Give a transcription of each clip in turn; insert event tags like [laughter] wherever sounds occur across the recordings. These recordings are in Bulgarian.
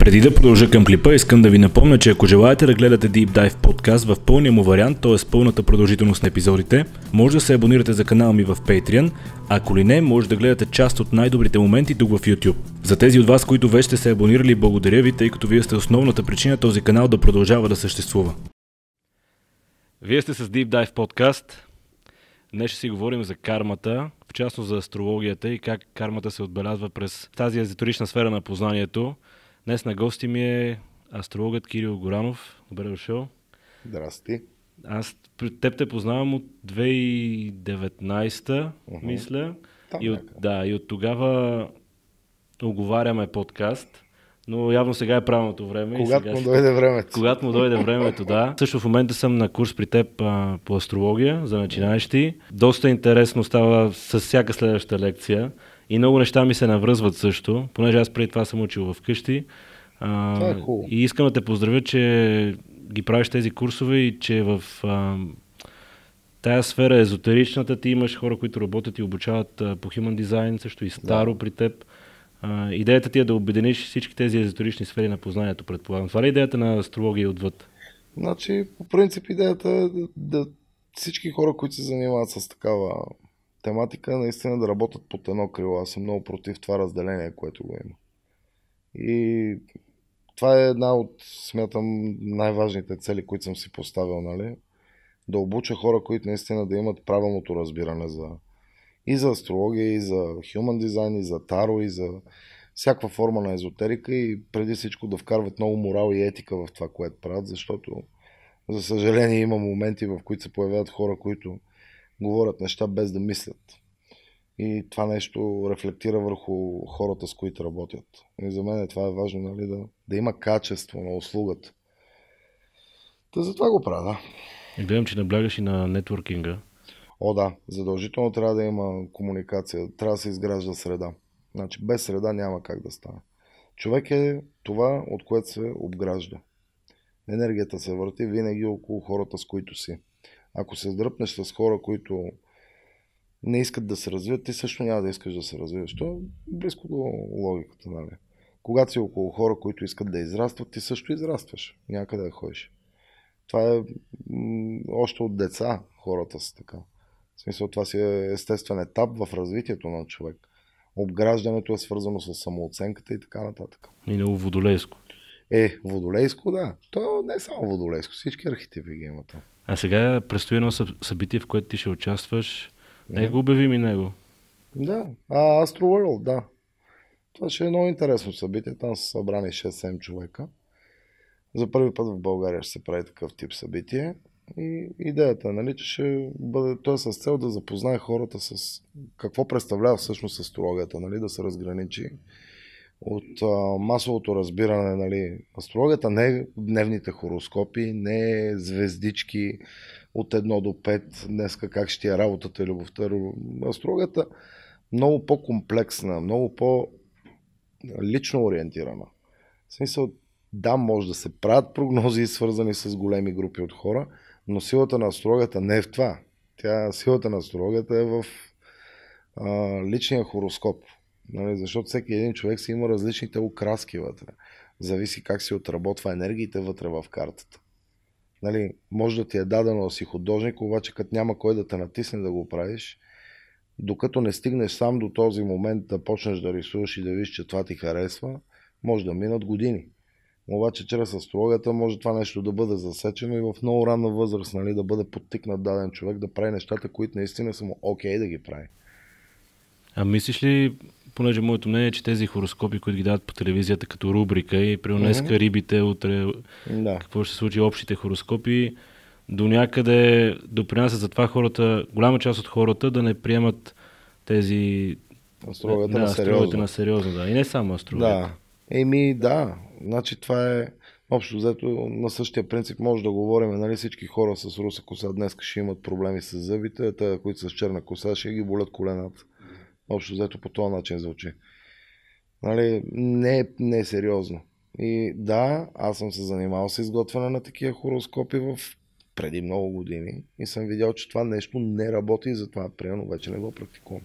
Преди да продължа към клипа, искам да ви напомня, че ако желаете да гледате Deep Dive подкаст в пълния му вариант, т.е. пълната продължителност на епизодите, може да се абонирате за канала ми в Patreon, ако ли не, може да гледате част от най-добрите моменти тук в YouTube. За тези от вас, които вече сте се абонирали, благодаря ви, тъй като вие сте основната причина този канал да продължава да съществува. Вие сте с Deep Dive подкаст. Днес ще си говорим за кармата, в частност за астрологията и как кармата се отбелязва през тази езиторична сфера на познанието – Днес на гости ми е астрологът Кирил Горанов. Добре дошъл. Здрасти. Аз теб те познавам от 2019, uh-huh. мисля. Там и от, да, и от тогава оговаряме подкаст. Но явно сега е правилното време. Когато и сега му дойде ще... времето. Когато му дойде времето, да. Също в момента съм на курс при теб а, по астрология за начинаещи. Доста интересно става с всяка следваща лекция. И много неща ми се навръзват също, понеже аз преди това съм учил вкъщи. А, е И искам да те поздравя, че ги правиш тези курсове и че в а, тая сфера езотеричната ти имаш хора, които работят и обучават а, по Human Design, също и старо да. при теб. А, идеята ти е да обединиш всички тези езотерични сфери на познанието, предполагам. Това ли е идеята на астрология отвъд? Значи, по принцип идеята е да, да всички хора, които се занимават с такава тематика наистина да работят под едно крило. Аз съм много против това разделение, което го има. И това е една от, смятам, най-важните цели, които съм си поставил, нали? Да обуча хора, които наистина да имат правилното разбиране за и за астрология, и за хюман дизайн, и за таро, и за всякаква форма на езотерика и преди всичко да вкарват много морал и етика в това, което правят, защото за съжаление има моменти, в които се появяват хора, които говорят неща без да мислят. И това нещо рефлектира върху хората, с които работят. И за мен е, това е важно, нали, да, да има качество на услугата. Та затова го правя, да. И гледам, че наблягаш и на нетворкинга. О, да. Задължително трябва да има комуникация. Трябва да се изгражда среда. Значи без среда няма как да стане. Човек е това, от което се обгражда. Енергията се върти винаги около хората, с които си ако се дръпнеш с хора, които не искат да се развиват, ти също няма да искаш да се развиваш. То е близко до логиката, нали? Когато си около хора, които искат да израстват, ти също израстваш. Някъде да ходиш. Това е още от деца хората са така. В смисъл, това си е естествен етап в развитието на човек. Обграждането е свързано с самооценката и така нататък. Минало водолейско. Е, водолейско, да. То не е само водолейско, всички архетипи ги имат. А сега предстои едно събитие, в което ти ще участваш. Не yeah. го обяви ми него. Да, а, Astro World, да. Това ще е много интересно събитие. Там са събрани 6-7 човека. За първи път в България ще се прави такъв тип събитие. И идеята е, нали, че ще бъде, той е с цел да запознае хората с какво представлява всъщност астрологията, нали, да се разграничи от а, масовото разбиране. Нали. Астрологията не е дневните хороскопи, не е звездички от 1 до 5, днеска как ще е работата и любовта. Астрологията много по-комплексна, много по-лично ориентирана. В смисъл, да, може да се правят прогнози, свързани с големи групи от хора, но силата на астрологията не е в това. Тя, силата на астрологията е в а, личния хороскоп, Нали? Защото всеки един човек си има различните окраски вътре. Зависи как си отработва енергиите вътре в картата. Нали? Може да ти е дадено да си художник, обаче като няма кой да те натисне да го правиш, докато не стигнеш сам до този момент да почнеш да рисуваш и да видиш, че това ти харесва, може да минат години. Обаче чрез астрологията може това нещо да бъде засечено и в много ранна възраст, нали, да бъде подтикнат даден човек да прави нещата, които наистина са му окей okay да ги прави. А мислиш ли понеже моето мнение е, че тези хороскопи, които ги дават по телевизията като рубрика и приунеска mm-hmm. рибите, утре да. какво ще се случи, общите хороскопи, до някъде допринасят за това хората, голяма част от хората да не приемат тези астрологията, да, на, сериозно. на сериозно. Да. И не само астрологията. Да. Еми, да. Значи това е общо взето на същия принцип може да говорим, нали всички хора с руса коса днес ще имат проблеми с зъбите, те, които с черна коса ще ги болят колената. Общо взето по този начин звучи. Нали, не, е, не е сериозно. И да, аз съм се занимавал с изготвяне на такива хороскопи в преди много години и съм видял, че това нещо не работи и затова, приемно вече не го практикувам.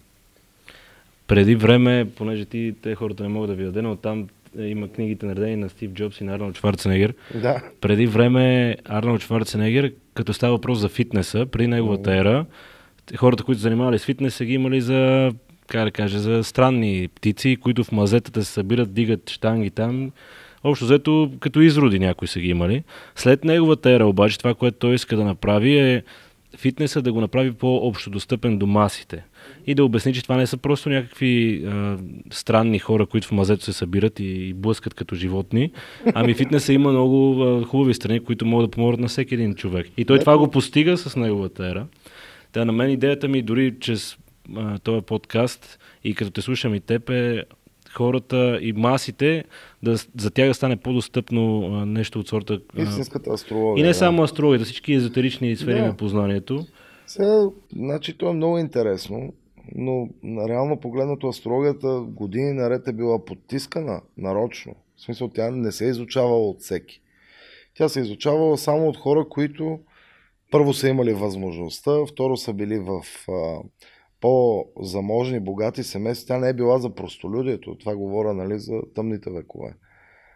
Преди време, понеже ти, те хората не могат да ви даде, но там е, има книгите наредени на Стив Джобс и на Арнолд Шварценегер. Да. Преди време Арнолд Шварценегер, като става въпрос за фитнеса, при неговата ера, хората, които занимавали с фитнеса, ги имали за как да кажа, за странни птици, които в мазетата се събират, дигат штанги там. Общо взето, като изроди някои са ги имали. След неговата ера обаче, това, което той иска да направи е фитнеса да го направи по-общо достъпен до масите. И да обясни, че това не са просто някакви а, странни хора, които в мазето се събират и, и блъскат като животни. Ами фитнеса има много а, хубави страни, които могат да помогнат на всеки един човек. И той това го постига с неговата ера. Та на мен идеята ми дори чрез този подкаст и като те слушам и теб е хората и масите да за тях да стане по-достъпно а, нещо от сорта. Истинската астрология. И не само астрология, да всички езотерични сфери да. на познанието. Сега, значи, то е много интересно, но реално погледнато астрологията години наред е била потискана нарочно. В смисъл, тя не се е изучавала от всеки. Тя се е изучавала само от хора, които първо са имали възможността, второ са били в а, по-заможни, богати семейства, тя не е била за простолюдието. Това говоря нали, за тъмните векове.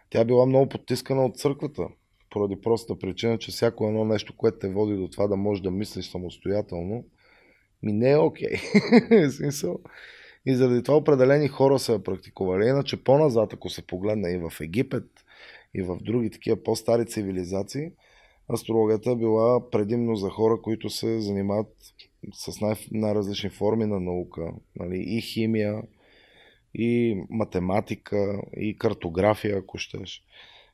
Тя е била много потискана от църквата, поради простата причина, че всяко едно нещо, което те води до това да можеш да мислиш самостоятелно, ми не е окей. Okay. [laughs] И заради това определени хора са я практикували. Иначе по-назад, ако се погледне и в Египет, и в други такива по-стари цивилизации, астрологията е била предимно за хора, които се занимават с най- най-различни форми на наука. Нали, и химия, и математика, и картография, ако щеш.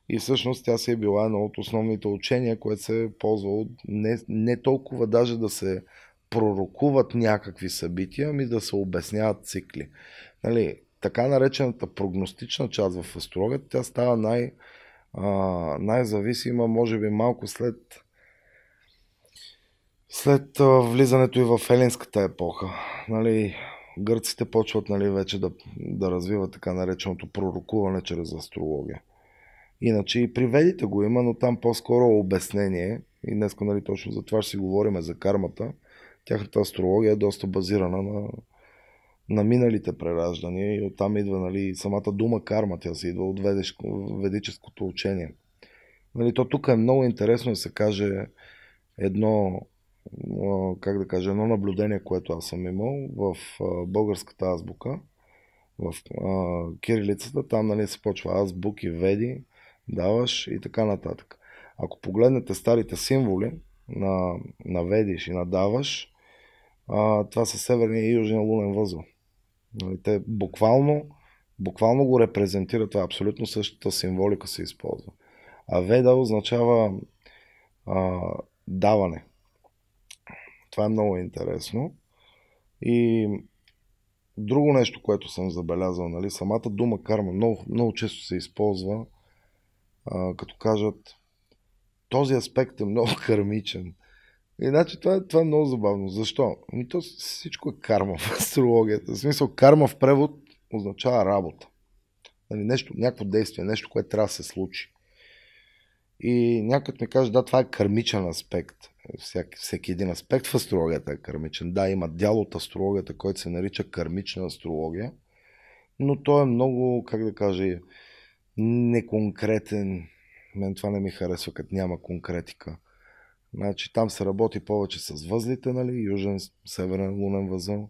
И всъщност тя си е била едно от основните учения, което се е ползвало не, не толкова даже да се пророкуват някакви събития, ами да се обясняват цикли. Нали, така наречената прогностична част в астрологията, тя става най, а, най-зависима, може би малко след след влизането и в елинската епоха, нали, гърците почват нали, вече да, да развиват така нареченото пророкуване чрез астрология. Иначе и при ведите го има, но там по-скоро обяснение. И днес нали, точно за това ще си говорим за кармата. Тяхната астрология е доста базирана на, на миналите прераждания и оттам идва нали, самата дума карма, тя се идва от ведешко, ведическото учение. Нали, то тук е много интересно да се каже едно как да кажа, едно наблюдение, което аз съм имал в българската азбука, в а, кирилицата, там нали се почва азбуки, веди, даваш и така нататък. Ако погледнете старите символи на, на ведиш и на даваш, а, това са северния и южния лунен възел. Нали, те буквално, буквално го репрезентират това. Е абсолютно същата символика се използва. А веда означава а, даване. Това е много интересно. И друго нещо, което съм забелязал, нали, самата дума карма много, много често се използва, а, като кажат, този аспект е много [laughs] кармичен. И значи това, е, това е много забавно. Защо? Ами то всичко е карма в астрологията. В смисъл, карма в превод означава работа. Нали, нещо, някакво действие, нещо, което трябва да се случи. И някак ми каже, да, това е кармичен аспект всяк, всеки един аспект в астрологията е кърмичен. Да, има дял от астрологията, който се нарича кърмична астрология, но той е много, как да кажа, неконкретен. Мен това не ми харесва, като няма конкретика. Значи там се работи повече с възлите, нали? Южен, северен, лунен възел.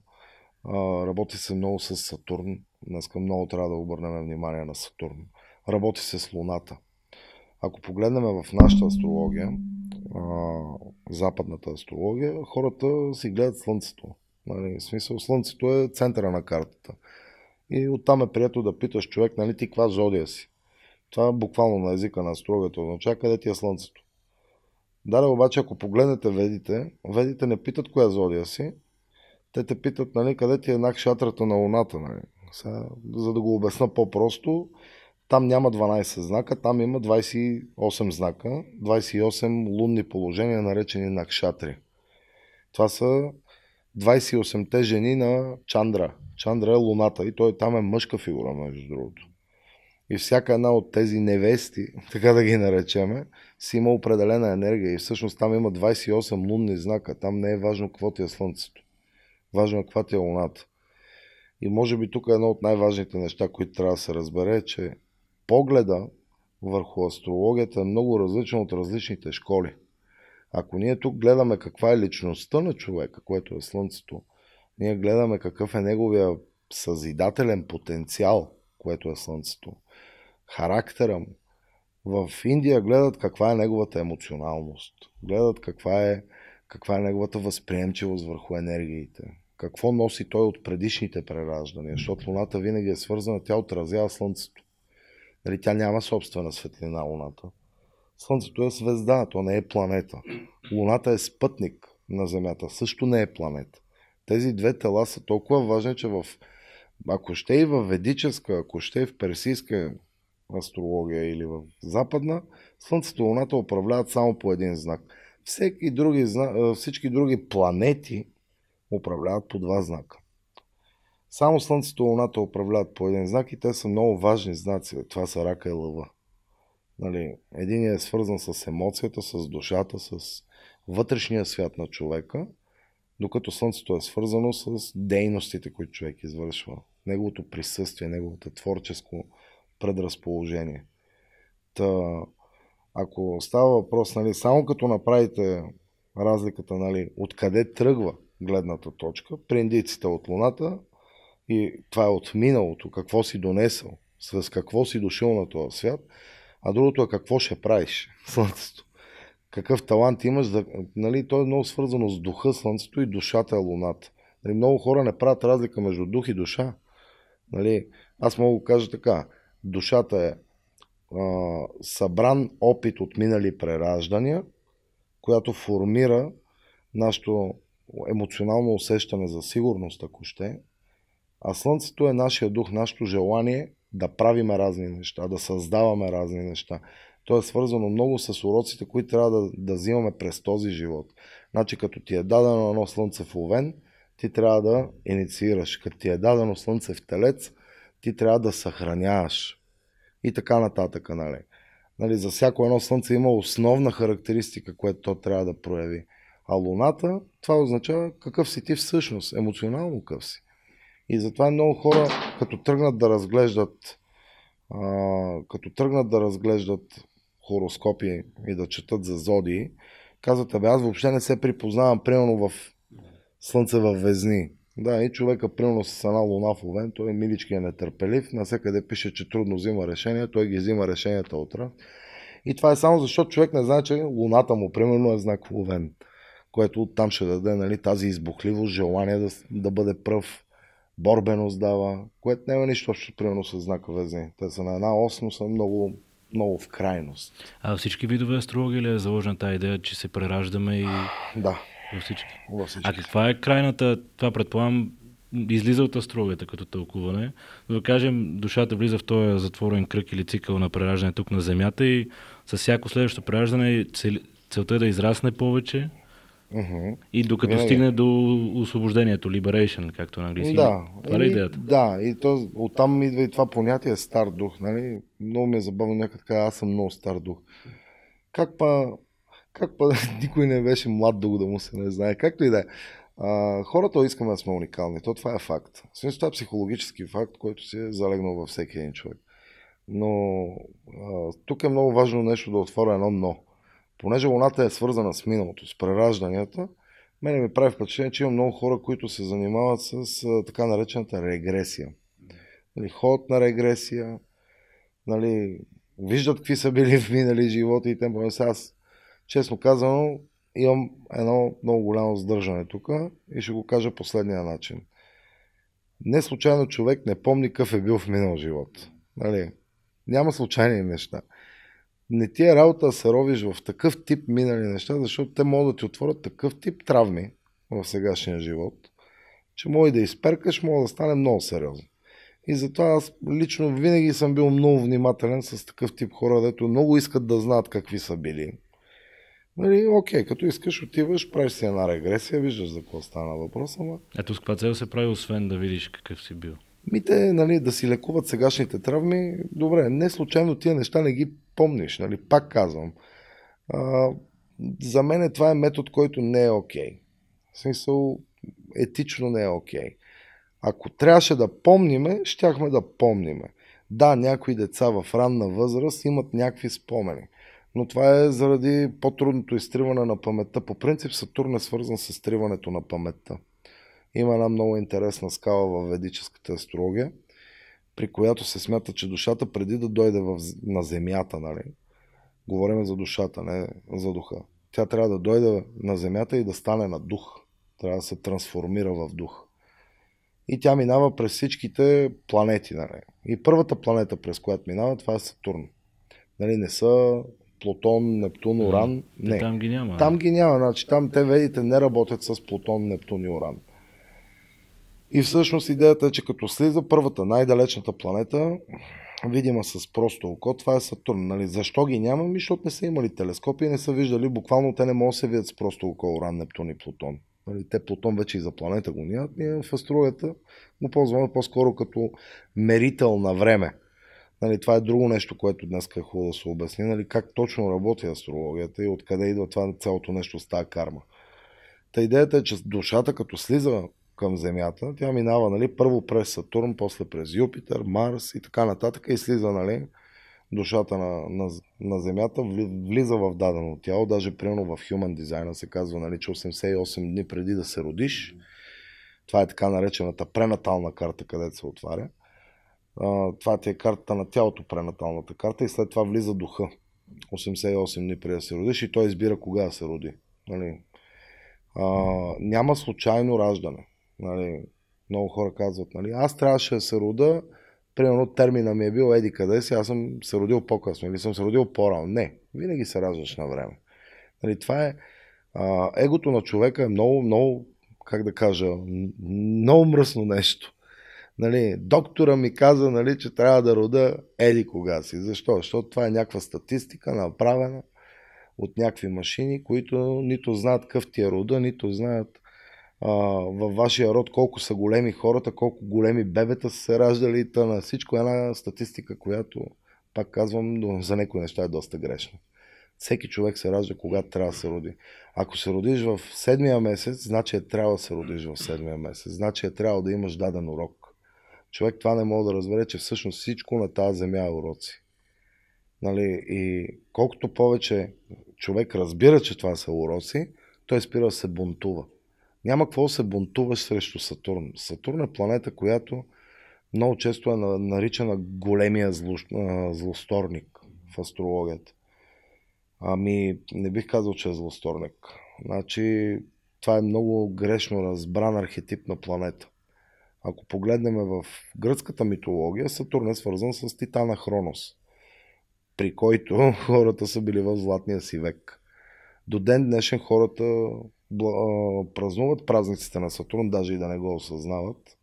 А, работи се много с Сатурн. Днес много трябва да обърнем внимание на Сатурн. Работи се с Луната. Ако погледнем в нашата астрология, а, западната астрология, хората си гледат Слънцето. Нали, в смисъл, Слънцето е центъра на картата. И оттам е прието да питаш човек, нали, ти каква зодия си. Това е буквално на езика на астрологията означава къде ти е Слънцето. Даре, обаче, ако погледнете ведите, ведите не питат коя зодия си, те те питат, нали, къде ти е накшатрата на Луната, нали. Сега, за да го обясна по-просто, там няма 12 знака, там има 28 знака, 28 лунни положения, наречени накшатри. Това са 28-те жени на Чандра. Чандра е луната и той там е мъжка фигура, между другото. И всяка една от тези невести, [laughs] така да ги наречеме, си има определена енергия. И всъщност там има 28 лунни знака. Там не е важно какво ти е Слънцето. Важно е каква ти е Луната. И може би тук е едно от най-важните неща, които трябва да се разбере, е, че погледа върху астрологията е много различен от различните школи. Ако ние тук гледаме каква е личността на човека, което е Слънцето, ние гледаме какъв е неговия съзидателен потенциал, което е Слънцето, характера му. В Индия гледат каква е неговата емоционалност, гледат каква е, каква е неговата възприемчивост върху енергиите, какво носи той от предишните прераждания, защото Луната винаги е свързана, тя отразява Слънцето. Нали, тя няма собствена светлина, Луната. Слънцето е звезда, то не е планета. Луната е спътник на Земята, също не е планета. Тези две тела са толкова важни, че в, ако ще и в ведическа, ако ще и в персийска астрология или в западна, Слънцето и Луната управляват само по един знак. Всеки други, всички други планети управляват по два знака. Само Слънцето и Луната управляват по един знак и те са много важни знаци. Това са рака и лъва. Нали, един е свързан с емоцията, с душата, с вътрешния свят на човека, докато Слънцето е свързано с дейностите, които човек извършва. Неговото присъствие, неговото творческо предразположение. Та, ако става въпрос, нали, само като направите разликата, нали, откъде тръгва гледната точка, при индиците от Луната, и това е от миналото, какво си донесъл, с какво си дошъл на този свят, а другото е какво ще правиш [laughs] слънцето. Какъв талант имаш, да, нали, то е много свързано с духа слънцето и душата е луната. Нали, много хора не правят разлика между дух и душа. Нали, аз мога да кажа така, душата е а, събран опит от минали прераждания, която формира нашето емоционално усещане за сигурност, ако ще, а Слънцето е нашия дух, нашето желание да правиме разни неща, да създаваме разни неща. То е свързано много с уроците, които трябва да, да взимаме през този живот. Значи като ти е дадено едно слънце в овен, ти трябва да инициираш. Като ти е дадено слънце в телец, ти трябва да съхраняваш. И така нататък, нали? нали за всяко едно слънце има основна характеристика, която то трябва да прояви. А луната, това означава какъв си ти всъщност, емоционално какъв си. И затова много хора, като тръгнат да разглеждат, а, като тръгнат да разглеждат хороскопи и да четат за зоди, казват, абе аз въобще не се припознавам, примерно в Слънце във Везни. Да, и човека, примерно с една луна в Овен, той е милички е нетърпелив, Насекъде пише, че трудно взима решение, той ги взима решенията утре. И това е само защото човек не знае, че луната му, примерно, е знак Овен, което там ще даде нали, тази избухливост, желание да, да бъде пръв, борбеност дава, което няма нищо общо примерно с знака везни. Те са на една осно, са много, много в крайност. А всички видове астрологи ли е заложена тази идея, че се прераждаме и... [sighs] Да. Във всички. Във всички. А каква е крайната, това предполагам, излиза от астрологията като тълкуване, но да кажем, душата влиза в този затворен кръг или цикъл на прераждане тук на Земята и с всяко следващо прераждане целта е да израсне повече, Mm-hmm. И докато Винаги. стигне до освобождението, liberation, както на английски. Да, това е идеята. Да, и то, оттам идва и това понятие стар дух. Нали? Много ми е забавно някак така, аз съм много стар дух. Как па, как па [laughs] никой не беше млад дух да му се не знае, както и да е. Хората искаме да сме уникални, то това е факт. В смисъл, това е психологически факт, който си е залегнал във всеки един човек. Но а, тук е много важно нещо да отворя едно но понеже Луната е свързана с миналото, с преражданията, мене ми прави впечатление, че има много хора, които се занимават с така наречената регресия. Нали, ход на регресия, нали, виждат какви са били [laughs] в минали животи и тем Аз, честно казано, имам едно много голямо сдържане тук и ще го кажа последния начин. Не случайно човек не помни какъв е бил в минал живот. Нали? Няма случайни неща не ти е работа да се ровиш в такъв тип минали неща, защото те могат да ти отворят такъв тип травми в сегашния живот, че може да изперкаш, може да стане много сериозно. И затова аз лично винаги съм бил много внимателен с такъв тип хора, дето много искат да знаят какви са били. Нали, окей, като искаш, отиваш, правиш си една регресия, виждаш за какво стана въпрос, ама... Ето с каква цел се прави, освен да видиш какъв си бил? Мите, нали, да си лекуват сегашните травми, добре, не случайно тия неща не ги помниш, нали? Пак казвам, а, за мен това е метод, който не е окей. Okay. В смисъл, етично не е окей. Okay. Ако трябваше да помниме, щяхме да помниме. Да, някои деца в ранна възраст имат някакви спомени. Но това е заради по-трудното изтриване на паметта. По принцип Сатурн е свързан с изтриването на паметта. Има една много интересна скала в ведическата астрология – при която се смята, че душата преди да дойде в, на земята, нали? Говорим за душата, не за духа. Тя трябва да дойде на земята и да стане на дух. Трябва да се трансформира в дух. И тя минава през всичките планети. Нали? И първата планета, през която минава, това е Сатурн. Нали, не са Плутон, Нептун, Уран. Не. Там ги няма. Там ги няма. Значи, там те, ведите не работят с Плутон, Нептун и Уран. И всъщност идеята е, че като слиза първата, най-далечната планета, видима с просто око, това е Сатурн. Нали? Защо ги няма? Ми, защото не са имали телескопи, и не са виждали, буквално те не могат да се видят с просто око Оран, Нептун и Плутон. Нали? Те Плутон вече и за планета го нямат. Ние в астрологията го ползваме по-скоро като мерител на време. Нали, това е друго нещо, което днес е хубаво да се обясни. Нали, как точно работи астрологията и откъде идва това цялото нещо с тази карма. Та идеята е, че душата като слиза към Земята, тя минава нали, първо през Сатурн, после през Юпитер, Марс и така нататък и слиза нали, душата на, на, на Земята, влиза в дадено тяло, даже примерно в Human Design се казва, нали, че 88 дни преди да се родиш, това е така наречената пренатална карта, където се отваря. Това ти е картата на тялото, пренаталната карта и след това влиза духа. 88 дни преди да се родиш и той избира кога да се роди. Нали? А, няма случайно раждане. Нали, много хора казват, нали, аз трябваше да се рода, примерно термина ми е бил еди къде си, аз съм се родил по-късно или съм се родил по-рано. Не, винаги се раждаш на време. Нали, това е, а, егото на човека е много, много, как да кажа, много мръсно нещо. Нали, доктора ми каза, нали, че трябва да рода еди кога си. Защо? Защото това е някаква статистика, направена от някакви машини, които нито знаят какъв ти е рода, нито знаят а, във вашия род, колко са големи хората, колко големи бебета са се раждали и на Всичко е една статистика, която, пак казвам, но за някои неща е доста грешна. Всеки човек се ражда, когато трябва да се роди. Ако се родиш в седмия месец, значи е трябва да се родиш в седмия месец. Значи е трябва да имаш даден урок. Човек това не може да разбере, че всъщност всичко на тази земя е уроци. Нали? И колкото повече човек разбира, че това са уроци, той спира да се бунтува. Няма какво да се бунтуваш срещу Сатурн. Сатурн е планета, която много често е наричана големия зло, злосторник в астрологията. Ами, не бих казал, че е злосторник. Значи, това е много грешно разбран архетип на планета. Ако погледнем в гръцката митология, Сатурн е свързан с Титана Хронос, при който [laughs] хората са били в златния си век. До ден днешен хората празнуват празниците на Сатурн, даже и да не го осъзнават.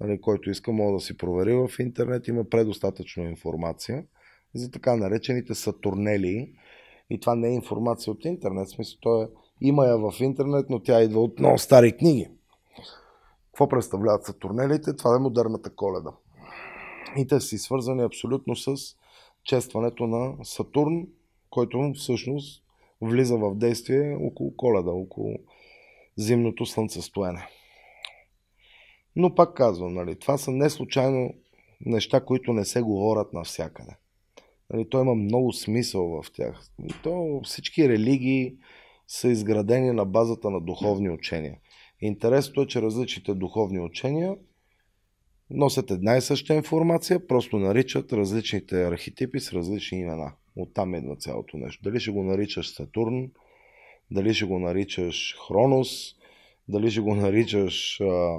Нали, който иска, мога да си провери в интернет, има предостатъчно информация за така наречените Сатурнели. И това не е информация от интернет, в смисъл, то е, има я в интернет, но тя идва от много стари книги. Какво представляват Сатурнелите? Това е модерната коледа. И те си свързани абсолютно с честването на Сатурн, който всъщност влиза в действие около коледа, около зимното слънцестояне. Но пак казвам, нали, това са не случайно неща, които не се говорят навсякъде. Нали, то има много смисъл в тях. И то всички религии са изградени на базата на духовни учения. Интересното е, че различните духовни учения носят една и съща информация, просто наричат различните архетипи с различни имена. Оттам идва цялото нещо. Дали ще го наричаш Сатурн, дали ще го наричаш Хронос, дали ще го наричаш а,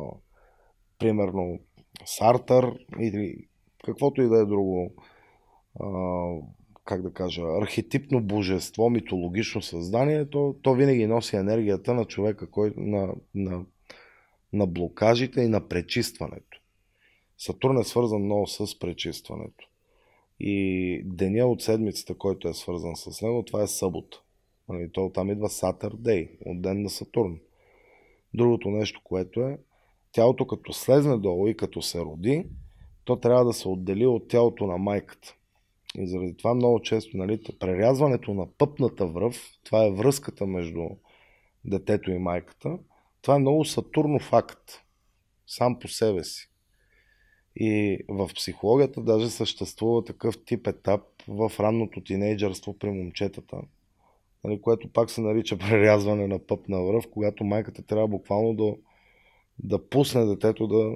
примерно Сартър или каквото и да е друго, а, как да кажа, архетипно божество, митологично създание, то, то винаги носи енергията на човека, кой, на, на, на блокажите и на пречистването. Сатурн е свързан много с пречистването. И деня от седмицата, който е свързан с него, това е събота. Нали, то там идва Сатърдей, от ден на Сатурн. Другото нещо, което е, тялото като слезне долу и като се роди, то трябва да се отдели от тялото на майката. И заради това много често нали, прерязването на пъпната връв, това е връзката между детето и майката, това е много Сатурнов факт сам по себе си. И в психологията даже съществува такъв тип етап в ранното тинейджърство при момчетата, нали, което пак се нарича [laughs] прерязване на пъп на връв, когато майката трябва буквално да, да пусне детето да,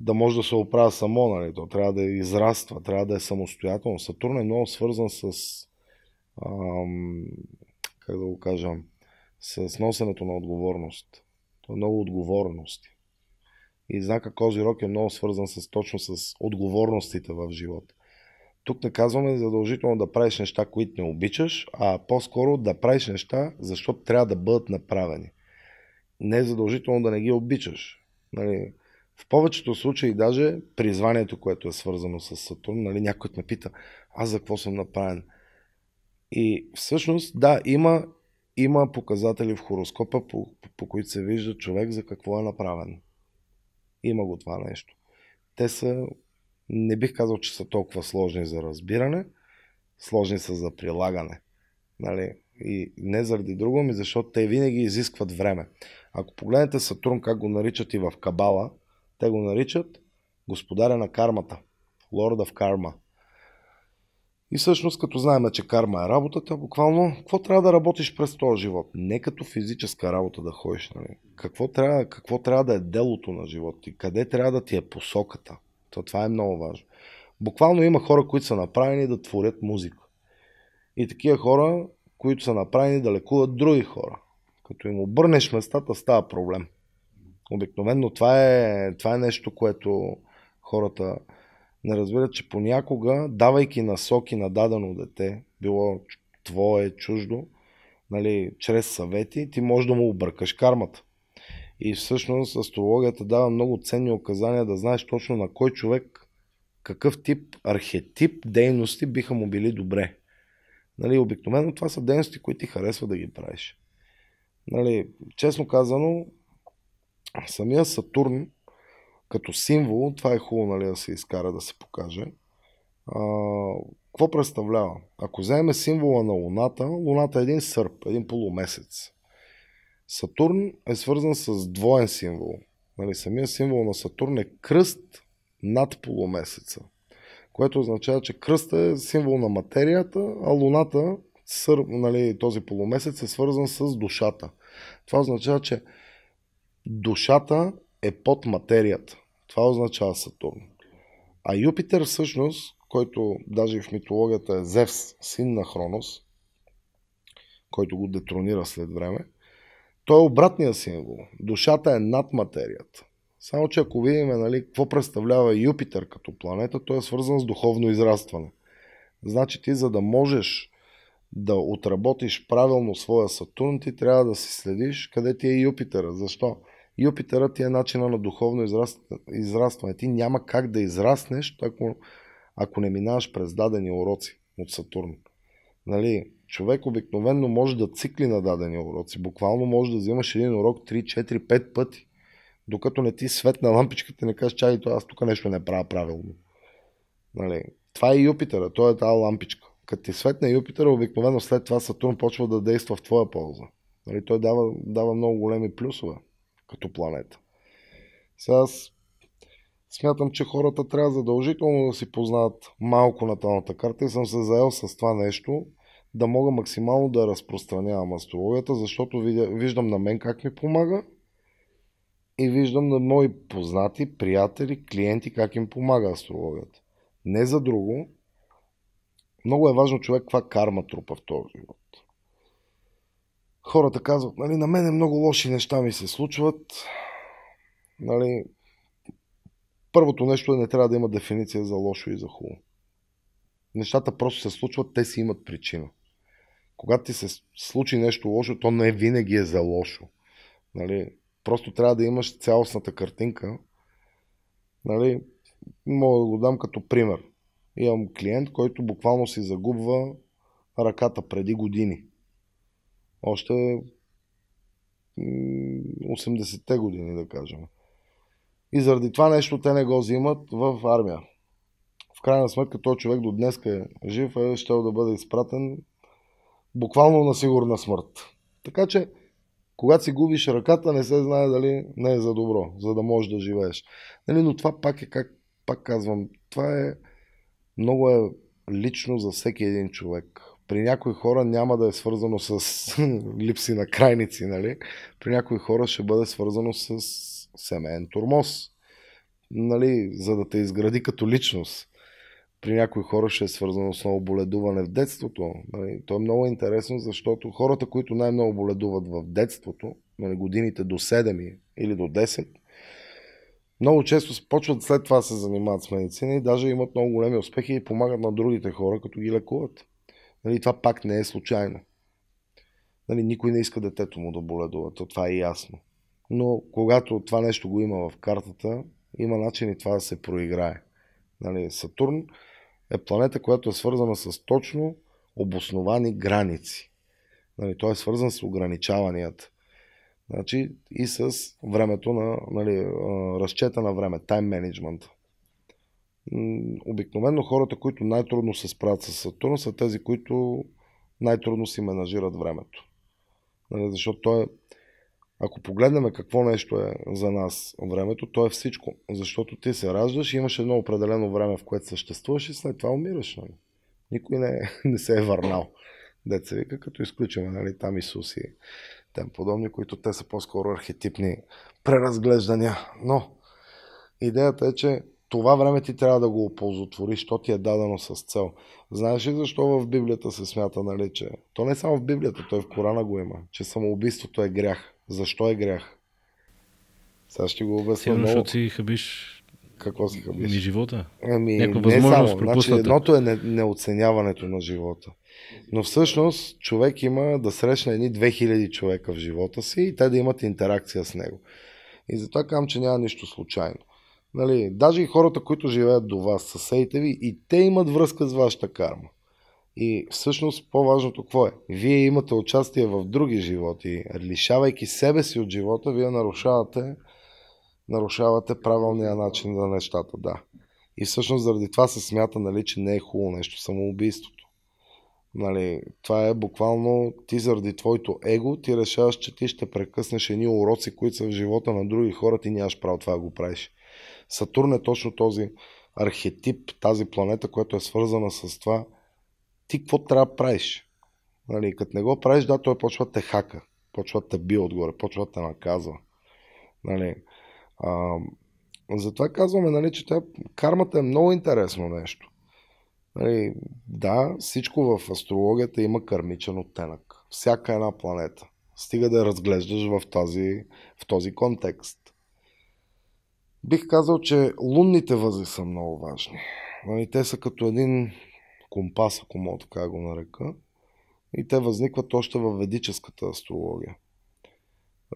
да може да се оправя само. Нали, то трябва да израства, трябва да е самостоятелно. Сатурн е много свързан с ам, как да го кажа, с носенето на отговорност. То е много отговорности. И знака Козирог е много свързан с, точно с отговорностите в живота. Тук не казваме задължително да правиш неща, които не обичаш, а по-скоро да правиш неща, защото трябва да бъдат направени. Не е задължително да не ги обичаш. Нали, в повечето случаи даже призванието, което е свързано с Сатурн, нали, някой ме пита, аз за какво съм направен? И всъщност, да, има, има показатели в хороскопа, по, по, по които се вижда човек за какво е направен. Има го това нещо. Те са, не бих казал, че са толкова сложни за разбиране, сложни са за прилагане. Нали? И не заради друго ми, защото те винаги изискват време. Ако погледнете Сатурн, как го наричат и в Кабала, те го наричат господаря на кармата, лорда в карма. И всъщност, като знаем, че карма е работата, буквално, какво трябва да работиш през този живот? Не като физическа работа да ходиш, нали? Какво трябва, какво трябва да е делото на живота ти? Къде трябва да ти е посоката? То, това е много важно. Буквално има хора, които са направени да творят музика. И такива хора, които са направени да лекуват други хора. Като им обърнеш местата, става проблем. Обикновено това е, това е нещо, което хората не разбират, че понякога, давайки насоки на дадено дете, било твое, чуждо, нали, чрез съвети, ти можеш да му объркаш кармата. И всъщност астрологията дава много ценни указания да знаеш точно на кой човек, какъв тип архетип дейности биха му били добре. Нали, обикновено това са дейности, които ти харесва да ги правиш. Нали, честно казано, самия Сатурн като символ, това е хубаво нали, да се изкара, да се покаже. А, какво представлява? Ако вземем символа на Луната, Луната е един сърп, един полумесец. Сатурн е свързан с двоен символ. Нали, самия символ на Сатурн е кръст над полумесеца, което означава, че кръста е символ на материята, а Луната, сърп, нали, този полумесец е свързан с душата. Това означава, че душата е под материята. Това означава Сатурн. А Юпитер всъщност, който даже в митологията е Зевс, син на Хронос, който го детронира след време, той е обратния символ. Душата е над материята. Само, че ако видим нали, какво представлява Юпитер като планета, той е свързан с духовно израстване. Значи ти, за да можеш да отработиш правилно своя Сатурн, ти трябва да си следиш къде ти е Юпитера. Защо? Юпитерът ти е начина на духовно израстване. Ти няма как да израснеш, ако, ако не минаваш през дадени уроци от Сатурн. Нали, човек обикновенно може да цикли на дадени уроци. Буквално може да взимаш един урок 3, 4, 5 пъти, докато не ти светна лампичката и не кажеш, чай, аз тук нещо не правя правилно. Нали, това е Юпитера, той е тази лампичка. Като ти светне Юпитера, обикновено след това Сатурн почва да действа в твоя полза. Нали, той дава, дава много големи плюсове като планета. Сега аз смятам, че хората трябва задължително да си познават малко наталната карта и съм се заел с това нещо, да мога максимално да разпространявам астрологията, защото виждам на мен как ми помага и виждам на мои познати, приятели, клиенти как им помага астрологията. Не за друго. Много е важно човек каква карма трупа в този живот хората казват, нали, на мене много лоши неща ми се случват. Нали, първото нещо е, не трябва да има дефиниция за лошо и за хубаво. Нещата просто се случват, те си имат причина. Когато ти се случи нещо лошо, то не винаги е за лошо. Нали, просто трябва да имаш цялостната картинка. Нали, мога да го дам като пример. Имам клиент, който буквално си загубва ръката преди години още 80-те години, да кажем. И заради това нещо те не го взимат в армия. В крайна сметка този човек до днес е жив, е ще да бъде изпратен буквално на сигурна смърт. Така че, когато си губиш ръката, не се знае дали не е за добро, за да можеш да живееш. Нали, но това пак е, как пак казвам, това е много е лично за всеки един човек. При някои хора няма да е свързано с [laughs] липси на крайници, нали? При някои хора ще бъде свързано с семейен турмоз, нали? За да те изгради като личност. При някои хора ще е свързано с много боледуване в детството. Нали? То е много интересно, защото хората, които най-много боледуват в детството, нали, годините до 7 или до 10, много често почват след това се занимават с медицина и даже имат много големи успехи и помагат на другите хора, като ги лекуват. Нали, това пак не е случайно. Нали, никой не иска детето му да боледува, то това е ясно. Но когато това нещо го има в картата, има начин и това да се проиграе. Нали, Сатурн е планета, която е свързана с точно обосновани граници. Нали, той е свързан с ограничаванията. Значи и с времето на нали, разчета на време, тайм менеджмента обикновено хората, които най-трудно се справят с Сатурн, са тези, които най-трудно си менажират времето. Нали, защото той е, ако погледнем какво нещо е за нас времето, то е всичко. Защото ти се раждаш и имаш едно определено време, в което съществуваш и след това умираш. Нали? Никой не, [laughs] не се е върнал. Деца вика, като изключваме нали, там Исус и тем подобни, които те са по-скоро архетипни преразглеждания. Но идеята е, че това време ти трябва да го оползотвориш, то ти е дадено с цел. Знаеш ли защо в Библията се смята, нали, че... То не е само в Библията, той в Корана го има, че самоубийството е грях. Защо е грях? Сега ще го обясня много. защото си хабиш какво си хабиш? Ни живота. Ами, не само. Значи, едното е не, неоценяването на живота. Но всъщност човек има да срещне едни 2000 човека в живота си и те да имат интеракция с него. И затова казвам, че няма нищо случайно. Нали, даже и хората, които живеят до вас, съседите ви, и те имат връзка с вашата карма. И всъщност по-важното какво е? Вие имате участие в други животи. Лишавайки себе си от живота, вие нарушавате, нарушавате правилния начин на нещата. Да. И всъщност заради това се смята, нали, че не е хубаво нещо самоубийството. Нали, това е буквално ти заради твоето его, ти решаваш, че ти ще прекъснеш едни уроци, които са в живота на други хора, ти нямаш право това да го правиш. Сатурн е точно този архетип, тази планета, която е свързана с това ти какво трябва да правиш. Нали, като не го правиш, да, той почва те хака, почва те бие отгоре, почва те наказва. Нали, а, затова казваме, нали, че тя, кармата е много интересно нещо. Нали, да, всичко в астрологията има кармичен оттенък. Всяка една планета. Стига да я разглеждаш в, тази, в този контекст. Бих казал, че лунните възли са много важни. Нали, те са като един компас, ако мога така го нарека. И те възникват още в ведическата астрология.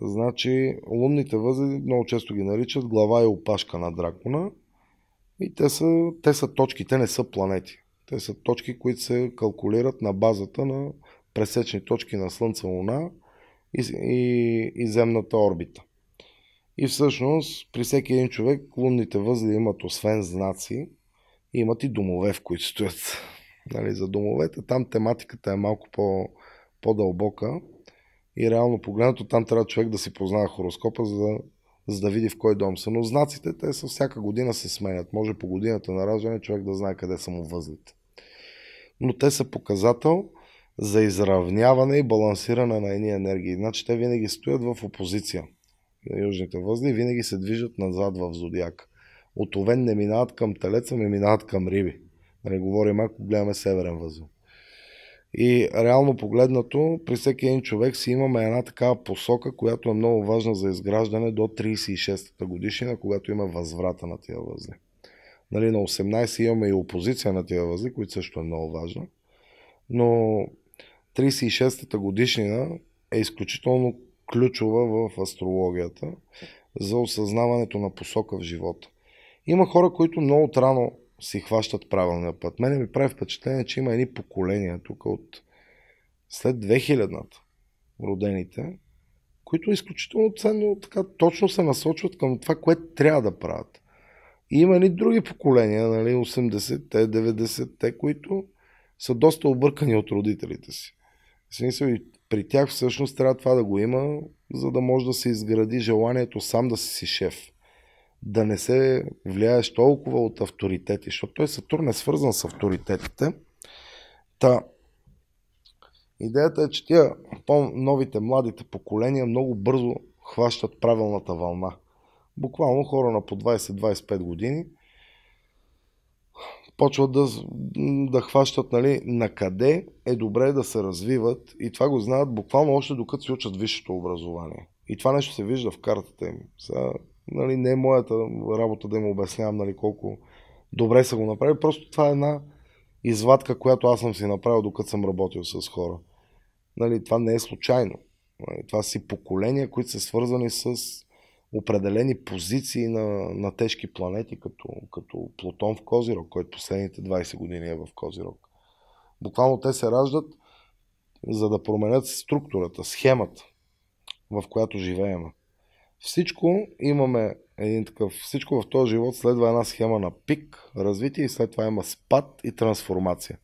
Значи, лунните възли много често ги наричат глава и опашка на дракона. И те са, те са точки, те не са планети. Те са точки, които се калкулират на базата на пресечни точки на Слънце, Луна и, и, и земната орбита. И всъщност при всеки един човек лунните възли имат освен знаци, имат и домове, в които стоят. [laughs] Нали, за домовете там тематиката е малко по, по-дълбока и реално погледнато там трябва човек да си познава хороскопа, за да, за да види в кой дом са. Но знаците те са всяка година се сменят. Може по годината на раждане човек да знае къде са му възлите. Но те са показател за изравняване и балансиране на едни енергии. Значи те винаги стоят в опозиция южните възли, винаги се движат назад в зодиак. От Овен не минават към Телеца, ми минават към Риби. Да не говорим, ако гледаме Северен възел. И реално погледнато, при всеки един човек си имаме една такава посока, която е много важна за изграждане до 36-та годишнина, когато има възврата на тия възли. Нали, на 18 имаме и опозиция на тия възли, които също е много важна. Но 36-та годишнина е изключително ключова в астрологията за осъзнаването на посока в живота. Има хора, които много рано си хващат правилния път. Мене ми прави впечатление, че има едни поколения тук от след 2000-та родените, които изключително ценно така точно се насочват към това, което трябва да правят. И има и други поколения, нали, 80-те, 90-те, които са доста объркани от родителите си. В смисъл и при тях всъщност трябва това да го има, за да може да се изгради желанието сам да си шеф. Да не се влияеш толкова от авторитети, защото той Сатурн е свързан с авторитетите. Та, идеята е, че тия по-новите, младите поколения много бързо хващат правилната вълна. Буквално хора на по 20-25 години – почват да, да хващат нали, на къде е добре да се развиват и това го знаят буквално още докато си учат висшето образование. И това нещо се вижда в картата им. Сега, нали, не е моята работа да им обяснявам нали, колко добре са го направили, просто това е една извадка, която аз съм си направил докато съм работил с хора. Нали, това не е случайно. Нали, това си поколения, които са свързани с определени позиции на, на тежки планети, като, като Плутон в Козирог, който последните 20 години е в Козирог. Буквално те се раждат, за да променят структурата, схемата, в която живеем. Всичко имаме един такъв, всичко в този живот следва една схема на пик, развитие и след това има спад и трансформация.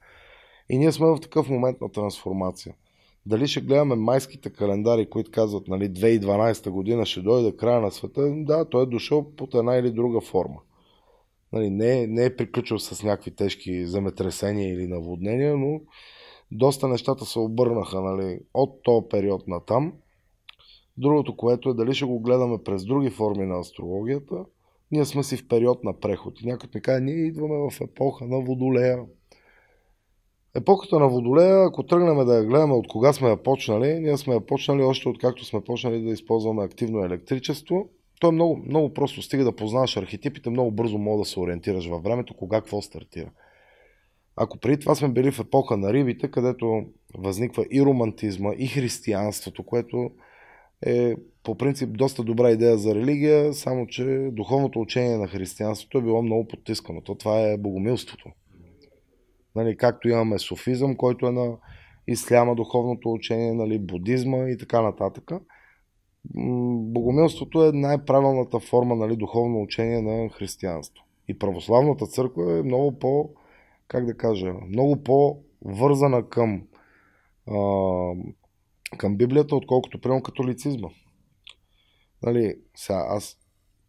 И ние сме в такъв момент на трансформация. Дали ще гледаме майските календари, които казват, нали, 2012 година ще дойде края на света, да, той е дошъл под една или друга форма. Нали, не, е, не е приключил с някакви тежки земетресения или наводнения, но доста нещата се обърнаха нали, от този период на там. Другото, което е дали ще го гледаме през други форми на астрологията, ние сме си в период на преход. И някой ми каже, ние идваме в епоха на водолея. Епохата на Водолея, ако тръгнем да я гледаме от кога сме я почнали, ние сме я почнали още от както сме почнали да използваме активно електричество. То е много, много просто. Стига да познаваш архетипите, много бързо мога да се ориентираш във времето, кога какво стартира. Ако преди това сме били в епоха на рибите, където възниква и романтизма, и християнството, което е по принцип доста добра идея за религия, само че духовното учение на християнството е било много подтискано. То това е богомилството. Нали, както имаме софизъм, който е на исляма, духовното учение, нали, будизма и така нататък. Богомилството е най-правилната форма нали, духовно учение на християнство. И православната църква е много по, как да кажа, много по-вързана към, а, към Библията, отколкото приемам католицизма. Нали, сега аз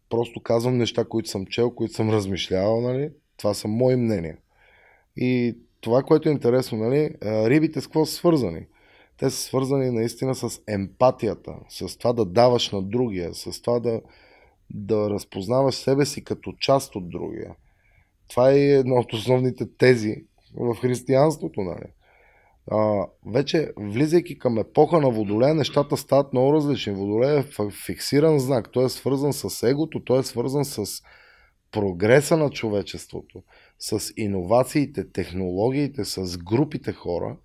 просто казвам неща, които съм чел, които съм размишлявал, нали? Това са мои мнения. И това, което е интересно, нали, рибите с какво са свързани? Те са свързани наистина с емпатията, с това да даваш на другия, с това да, да разпознаваш себе си като част от другия. Това е една от основните тези в християнството. Нали? А, вече, влизайки към епоха на Водолея, нещата стават много различни. Водолея е фиксиран знак, той е свързан с егото, той е свързан с прогреса на човечеството, с иновациите, технологиите, с групите хора,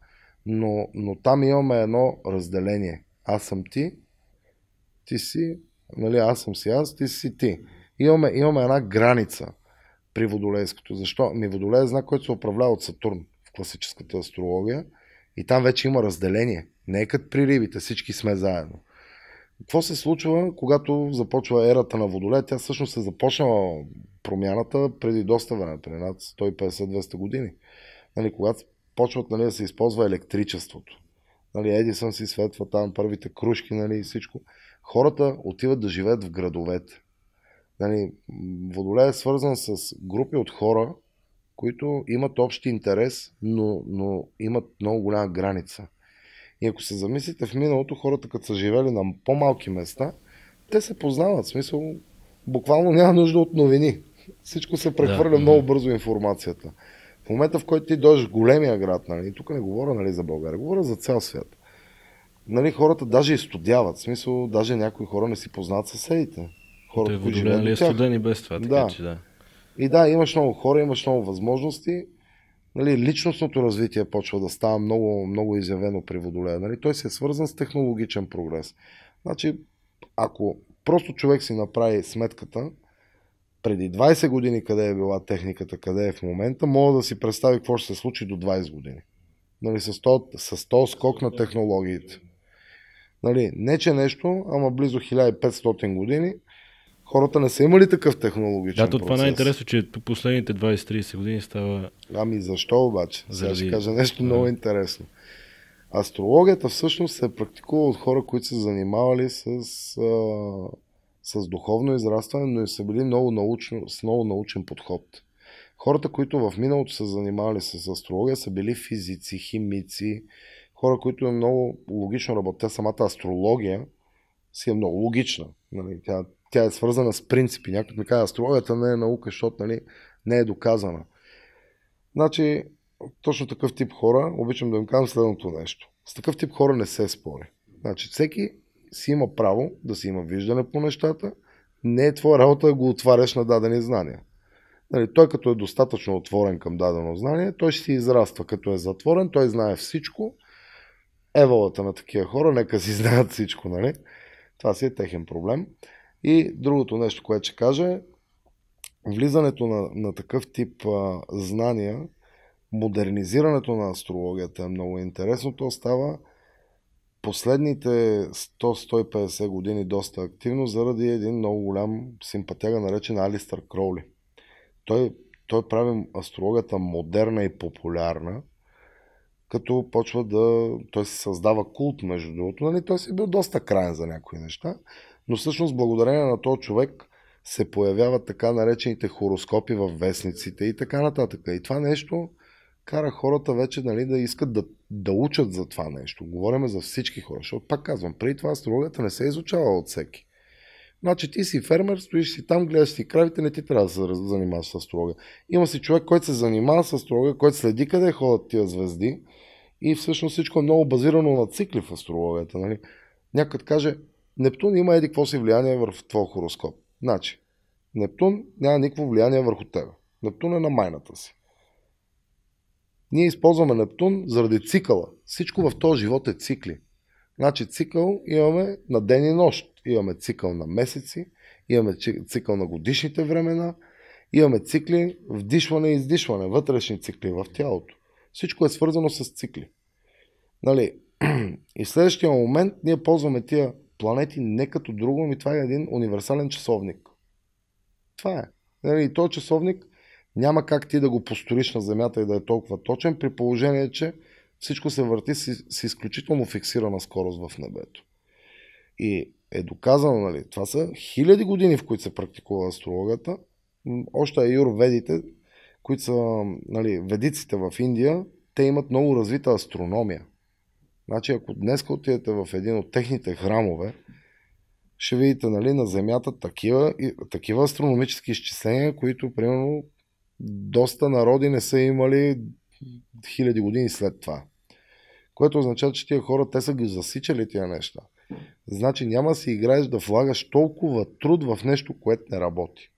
но, но там имаме едно разделение. Аз съм ти, ти си, нали, аз съм си аз, ти си ти. Имаме, имаме една граница при Водолейското. Защо? Ми Водолей е знак, който се управлява от Сатурн в класическата астрология и там вече има разделение. Не е като при рибите, всички сме заедно. Какво се случва, когато започва ерата на Водолея? Тя всъщност е започнала промяната преди доста време, преди над 150-200 години. Нали, когато почват нали, да се използва електричеството. Нали, Едисън си светва там първите кружки нали, и всичко. Хората отиват да живеят в градовете. Нали, водолея е свързан с групи от хора, които имат общи интерес, но, но имат много голяма граница. И ако се замислите в миналото, хората като са живели на по-малки места, те се познават. В смисъл, буквално няма нужда от новини. Всичко се прехвърля да. много бързо информацията. В момента, в който ти дойдеш в големия град, нали, тук не говоря нали, за България, говоря за цял свят. Нали, хората даже и студяват. В смисъл, даже някои хора не си познат съседите. Хората, е които живеят. Е и без това, така да. че да. И да, имаш много хора, имаш много възможности нали, личностното развитие почва да става много, много изявено при Водолея. Нали, той се е свързан с технологичен прогрес. Значи, ако просто човек си направи сметката, преди 20 години къде е била техниката, къде е в момента, мога да си представи какво ще се случи до 20 години. Нали, с, то, с то скок на технологиите. Нали, не че нещо, ама близо 1500 години Хората не са имали такъв технологичен да, е процес. Да, това най-интересно, че последните 20-30 години става... Ами защо обаче? Заради... Сега ще кажа нещо много интересно. Астрологията всъщност се практикува от хора, които са занимавали с, а, с духовно израстване, но и са били много научно, с много научен подход. Хората, които в миналото са занимавали с астрология, са били физици, химици, хора, които е много логично работят. Самата астрология си е много логична. Нали? Тя тя е свързана с принципи. Някой ми казва, астрологията не е наука, защото нали, не е доказана. Значи, точно такъв тип хора, обичам да им казвам следното нещо. С такъв тип хора не се спори. Значи, всеки си има право да си има виждане по нещата, не е твоя работа да го отваряш на дадени знания. Нали, той като е достатъчно отворен към дадено знание, той ще си израства. Като е затворен, той знае всичко. Еволата на такива хора, нека си знаят всичко, нали? Това си е техен проблем. И другото нещо, което ще кажа е, влизането на, на такъв тип а, знания, модернизирането на астрологията е много интересно. То става последните 100-150 години доста активно заради един много голям симпатяга, наречен Алистър Кроули. Той, той прави астрологията модерна и популярна, като почва да... Той се създава култ, между другото. Нали? Той си бил доста крайен за някои неща, но всъщност благодарение на този човек се появяват така наречените хороскопи в вестниците и така нататък. И това нещо кара хората вече нали, да искат да, да учат за това нещо. Говорим за всички хора, защото пак казвам, преди това астрологията не се изучава от всеки. Значи ти си фермер, стоиш си там, гледаш си кравите, не ти трябва да се занимаваш с астролога. Има си човек, който се занимава с астролога, който следи къде ходят тия звезди и всъщност всичко е много базирано на цикли в астрологията. Нали? Някът каже, Нептун има еди какво си влияние върху твоя хороскоп. Значи, Нептун няма никакво влияние върху теб. Нептун е на майната си. Ние използваме Нептун заради цикъла. Всичко в този живот е цикли. Значи цикъл имаме на ден и нощ. Имаме цикъл на месеци, имаме цикъл на годишните времена, имаме цикли вдишване и издишване, вътрешни цикли в тялото. Всичко е свързано с цикли. Нали? [clears throat] И в следващия момент ние ползваме тия планети не като друго, ми това е един универсален часовник. Това е. Нали, и този часовник няма как ти да го построиш на Земята и да е толкова точен, при положение, че всичко се върти с, с изключително фиксирана скорост в небето. И е доказано, нали, това са хиляди години, в които се практикува астрологията. Още е юрведите, които са нали, ведиците в Индия, те имат много развита астрономия. Значи ако днес отидете в един от техните храмове, ще видите нали, на Земята такива, такива астрономически изчисления, които примерно доста народи не са имали хиляди години след това. Което означава, че тия хора, те са ги засичали тия неща. Значи няма да си играеш да влагаш толкова труд в нещо, което не работи.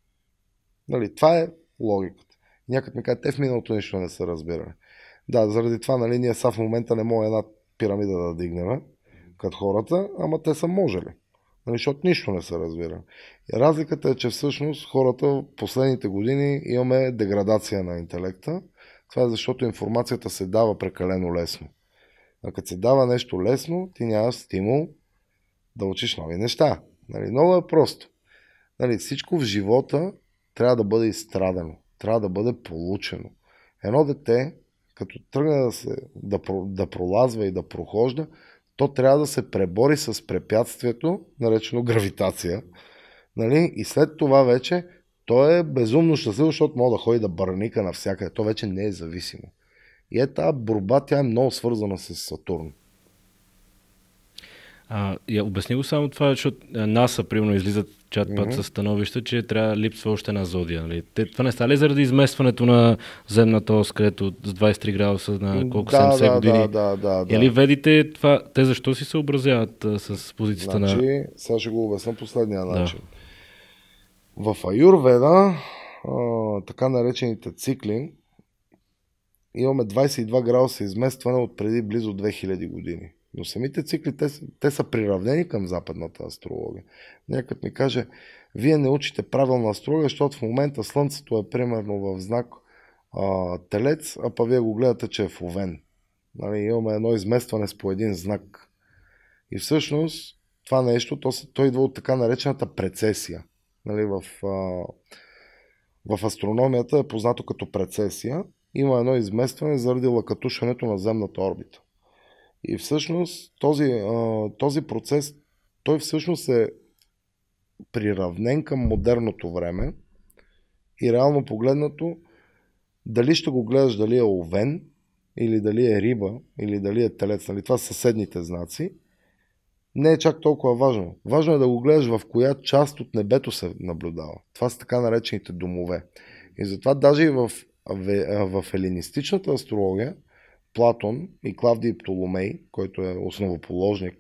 Нали, това е логиката. Някак ми казват, те в миналото нещо не са разбирали. Да, заради това нали, ние са в момента не мога една пирамида да дигнем, като хората, ама те са можели. Нали, защото нищо не се разбира. И разликата е, че всъщност хората в последните години имаме деградация на интелекта. Това е защото информацията се дава прекалено лесно. А като се дава нещо лесно, ти няма стимул да учиш нови неща. Нали, много е просто. Нали, всичко в живота трябва да бъде изстрадано, трябва да бъде получено. Едно дете като тръгне да, се, да, да пролазва и да прохожда, то трябва да се пребори с препятствието, наречено гравитация. Нали? И след това вече то е безумно щастлив, защото мога да ходи да бърника навсякъде. То вече не е зависимо. И е тази борба, тя е много свързана с Сатурн. А, я обясни го само това, защото НАСА, примерно, излизат път mm-hmm. със становища, че трябва липсва още една зодия. Нали? Те, това не става ли заради изместването на земната ос, където с 23 градуса на колко да, 70 да, години? Да, да, да, да. Или ведите това, те защо си съобразяват а, с позицията значи, на... Сега ще го обясна последния начин. Да. В Аюрведа, а, така наречените цикли, имаме 22 градуса изместване от преди близо 2000 години. Но самите цикли, те, те са приравнени към западната астрология. Някът ми каже, вие не учите правилна астрология, защото в момента Слънцето е примерно в знак а, Телец, а па вие го гледате, че е в Овен. Нали, имаме едно изместване с по един знак. И всъщност това нещо, то, то идва от така наречената прецесия. Нали, в, а, в астрономията е познато като прецесия. Има едно изместване заради лакатушането на земната орбита. И всъщност този, този процес, той всъщност е приравнен към модерното време и реално погледнато, дали ще го гледаш дали е овен, или дали е риба, или дали е телец, нали? това са съседните знаци, не е чак толкова важно. Важно е да го гледаш в коя част от небето се наблюдава. Това са така наречените домове. И затова даже и в, в, в елинистичната астрология – Платон и Клавдий Птоломей, който е основоположник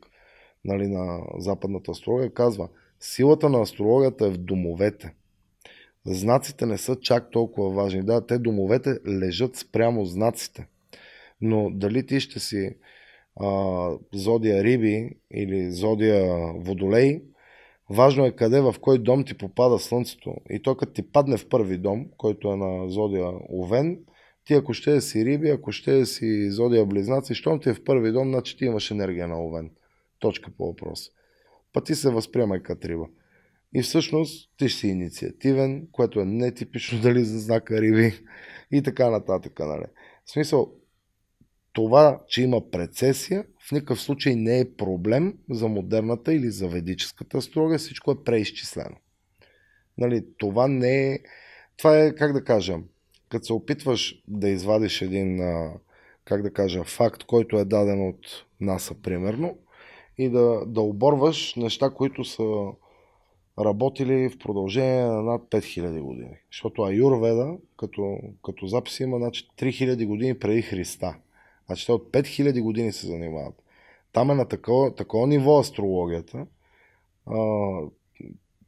нали, на западната астрология, казва силата на астрологията е в домовете. Знаците не са чак толкова важни. Да, те домовете лежат спрямо знаците. Но дали ти ще си а, зодия риби или зодия водолей, важно е къде, в кой дом ти попада слънцето. И то като ти падне в първи дом, който е на зодия Овен, ти ако ще е си риби, ако ще е си зодия близнаци, щом ти е в първи дом, значи ти имаш енергия на овен. Точка по въпрос. Па ти се възприемай като риба. И всъщност ти ще си инициативен, което е нетипично [laughs] дали за знака риби и така нататък. Нали? В смисъл, това, че има прецесия, в никакъв случай не е проблем за модерната или за ведическата строга, всичко е преизчислено. Нали, това не е, това е, как да кажем, като се опитваш да извадиш един, как да кажа, факт, който е даден от НАСА, примерно, и да, да оборваш неща, които са работили в продължение на над 5000 години. Защото Аюрведа, като, като запис има значи, 3000 години преди Христа. Значи те от 5000 години се занимават. Там е на такова, такова ниво астрологията. А,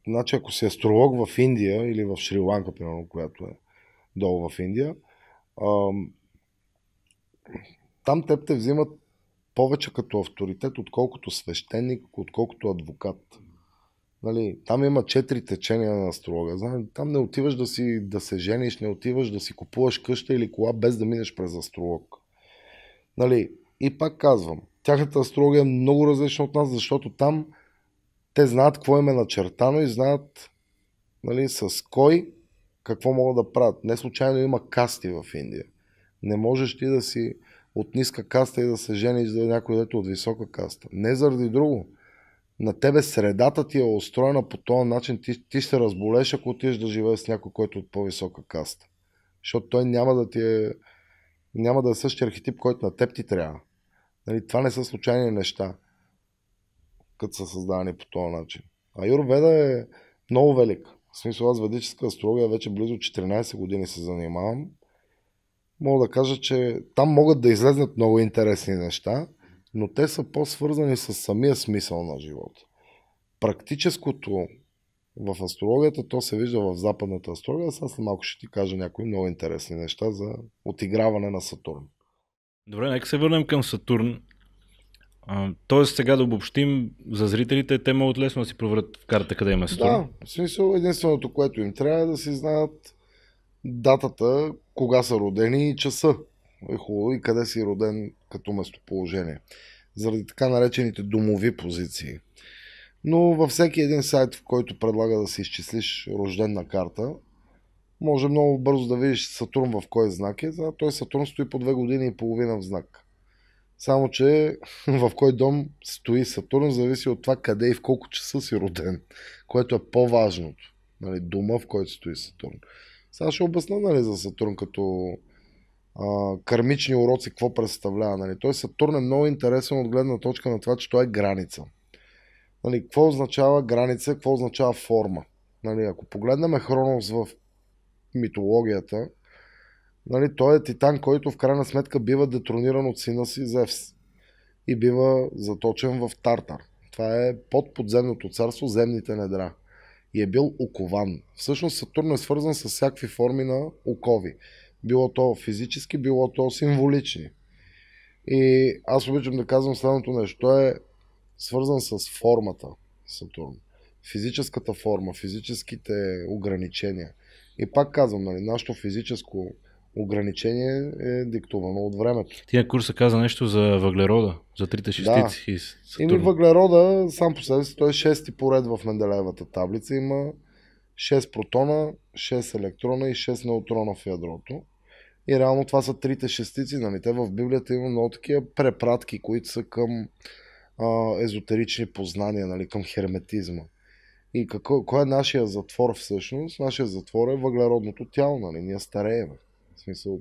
значи ако си астролог в Индия или в Шри-Ланка, примерно, която е, долу в Индия. Там теб те взимат повече като авторитет, отколкото свещеник, отколкото адвокат. Нали, там има четири течения на астролога. Знаеш, там не отиваш да, си, да се жениш, не отиваш да си купуваш къща или кола без да минеш през астролог. Нали, и пак казвам, тяхната астрология е много различна от нас, защото там те знаят какво им е начертано и знаят нали, с кой какво могат да правят. Не случайно има касти в Индия. Не можеш ти да си от ниска каста и да се жениш за някой дето е от висока каста. Не заради друго. На тебе средата ти е устроена по този начин. Ти, ти ще се разболеш, ако отидеш да живееш с някой, който е от по-висока каста. Защото той няма да ти е... Няма да е същия архетип, който на теб ти трябва. Нали, това не са случайни неща, като са създадени по този начин. А Юрведа е много велика. В смисъл аз ведическа астрология вече близо 14 години се занимавам. Мога да кажа, че там могат да излезнат много интересни неща, но те са по-свързани с самия смисъл на живота. Практическото в астрологията, то се вижда в западната астрология. Сега след малко ще ти кажа някои много интересни неща за отиграване на Сатурн. Добре, нека се върнем към Сатурн тоест сега да обобщим за зрителите, те могат лесно да си проверят в карта къде има стор. Да, в смисъл единственото, което им трябва е да си знаят датата, кога са родени и часа. Е хубаво и къде си роден като местоположение. Заради така наречените домови позиции. Но във всеки един сайт, в който предлага да си изчислиш рождена карта, може много бързо да видиш Сатурн в кой знак е. той Сатурн стои по две години и половина в знак. Само, че [laughs] в кой дом стои Сатурн, зависи от това къде и в колко часа си роден, което е по-важното. Нали, дума, в който стои Сатурн. Сега ще обясна нали, за Сатурн като а, кармични уроци, какво представлява. Нали. Той Сатурн е много интересен от гледна точка на това, че той е граница. Нали, какво означава граница, какво означава форма. Нали, ако погледнем Хронос в митологията, Нали, той е титан, който в крайна сметка бива детрониран от сина си Зевс и бива заточен в Тартар. Това е под подземното царство, земните недра. И е бил окован. Всъщност Сатурн е свързан с всякакви форми на окови. Било то физически, било то символични. И аз обичам да казвам следното нещо. Той е свързан с формата Сатурн. Физическата форма, физическите ограничения. И пак казвам, нали, нашето физическо ограничение е диктувано от времето. Ти на курса каза нещо за въглерода, за трите шестици. Да. Ими въглерода, сам по себе си, той е шести поред в Менделеевата таблица. Има 6 протона, 6 електрона и 6 неутрона в ядрото. И реално това са трите шестици. Нали? Те в Библията има много такива препратки, които са към а, езотерични познания, нали? към херметизма. И какво, кой е нашия затвор всъщност? Нашия затвор е въглеродното тяло. Нали? Ние старееме. В смисъл,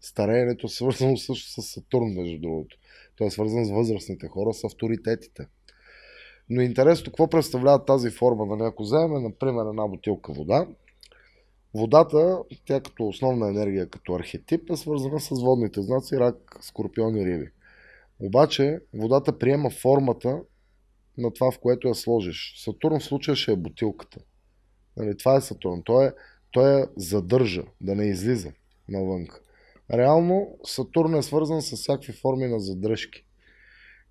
стареенето е свързано също с Сатурн, между другото. Той е свързан с възрастните хора, с авторитетите. Но е интересно, какво представлява тази форма на нали, някои вземе, например, една бутилка вода. Водата, тя като основна енергия, като архетип, е свързана с водните знаци, рак, скорпион и риби. Обаче, водата приема формата на това, в което я сложиш. Сатурн в случая ще е бутилката. Нали, това е Сатурн. Той, е, той я е задържа, да не излиза навънка. Реално Сатурн е свързан с всякакви форми на задръжки.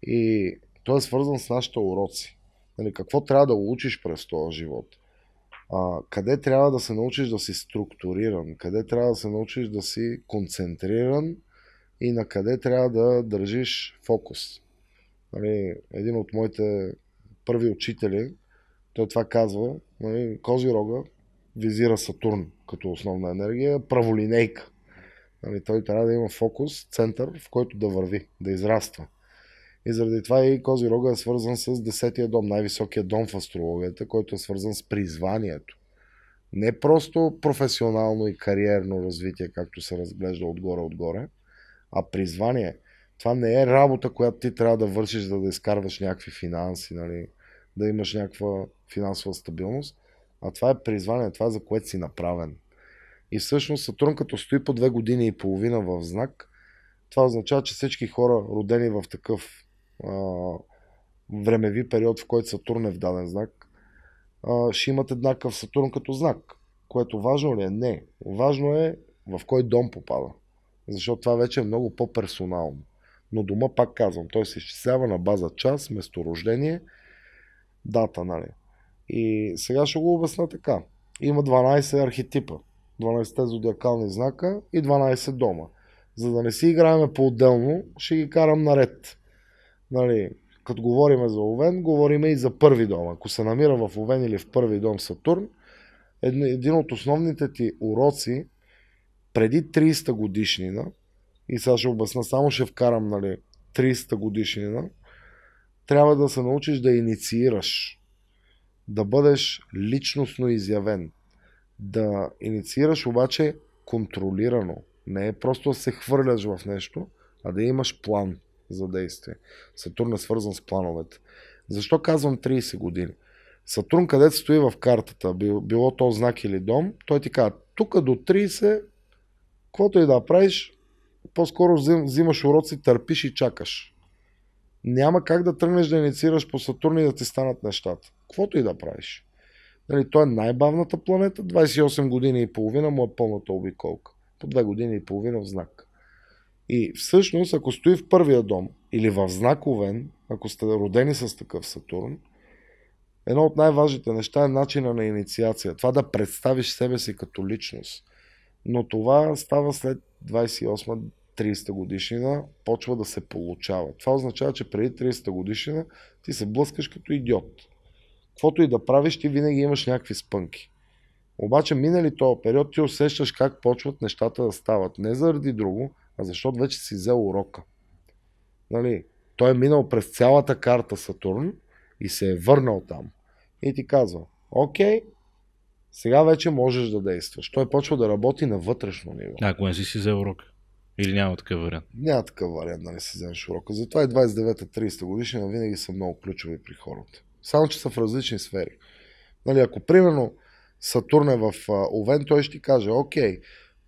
И той е свързан с нашите уроци. Нали, какво трябва да учиш през този живот? А, къде трябва да се научиш да си структуриран? Къде трябва да се научиш да си концентриран? И на къде трябва да държиш фокус? Нали, един от моите първи учители, той това казва, нали, Козирога визира Сатурн като основна енергия, праволинейка. Нали, той трябва да има фокус, център, в който да върви, да израства. И заради това и Козирога е свързан с десетия дом, най-високия дом в астрологията, който е свързан с призванието. Не просто професионално и кариерно развитие, както се разглежда отгоре-отгоре, а призвание. Това не е работа, която ти трябва да вършиш, за да изкарваш някакви финанси, нали? да имаш някаква финансова стабилност а това е призвание, това е за което си направен. И всъщност Сатурн като стои по две години и половина в знак, това означава, че всички хора, родени в такъв а, времеви период, в който Сатурн е в даден знак, а, ще имат еднакъв Сатурн като знак. Което важно ли е? Не. Важно е в кой дом попада. Защото това вече е много по-персонално. Но дома, пак казвам, той се изчислява на база час, месторождение, дата, нали? И сега ще го обясна така. Има 12 архетипа, 12 зодиакални знака и 12 дома. За да не си играеме по-отделно, ще ги карам наред. Нали, като говориме за Овен, говориме и за първи дом. Ако се намира в Овен или в първи дом Сатурн, един от основните ти уроци преди 30 годишнина, и сега ще обясна, само ще вкарам нали, 30 годишнина, трябва да се научиш да инициираш да бъдеш личностно изявен. Да инициираш обаче контролирано. Не е просто да се хвърляш в нещо, а да имаш план за действие. Сатурн е свързан с плановете. Защо казвам 30 години? Сатурн, където стои в картата, било то знак или дом, той ти казва, тук до 30, каквото и да правиш, по-скоро взимаш уроци, търпиш и чакаш. Няма как да тръгнеш да инициираш по Сатурн и да ти станат нещата каквото и да правиш. Нали, той е най-бавната планета, 28 години и половина му е пълната обиколка. По 2 години и половина в знак. И всъщност, ако стои в първия дом или в знак Овен, ако сте родени с такъв Сатурн, едно от най-важните неща е начина на инициация. Това да представиш себе си като личност. Но това става след 28-30 годишнина, почва да се получава. Това означава, че преди 30 годишнина ти се блъскаш като идиот каквото и да правиш, ти винаги имаш някакви спънки. Обаче минали този период ти усещаш как почват нещата да стават. Не заради друго, а защото вече си взел урока. Нали, той е минал през цялата карта Сатурн и се е върнал там. И ти казва, окей, сега вече можеш да действаш. Той почва да работи на вътрешно ниво. Ако не си си взел урока. Или няма такъв вариант? Няма такъв вариант, нали си вземеш урока. Затова и 29-30 но винаги са много ключови при хората. Само, че са в различни сфери. Нали, ако примерно Сатурн е в Овен, той ще ти каже, окей,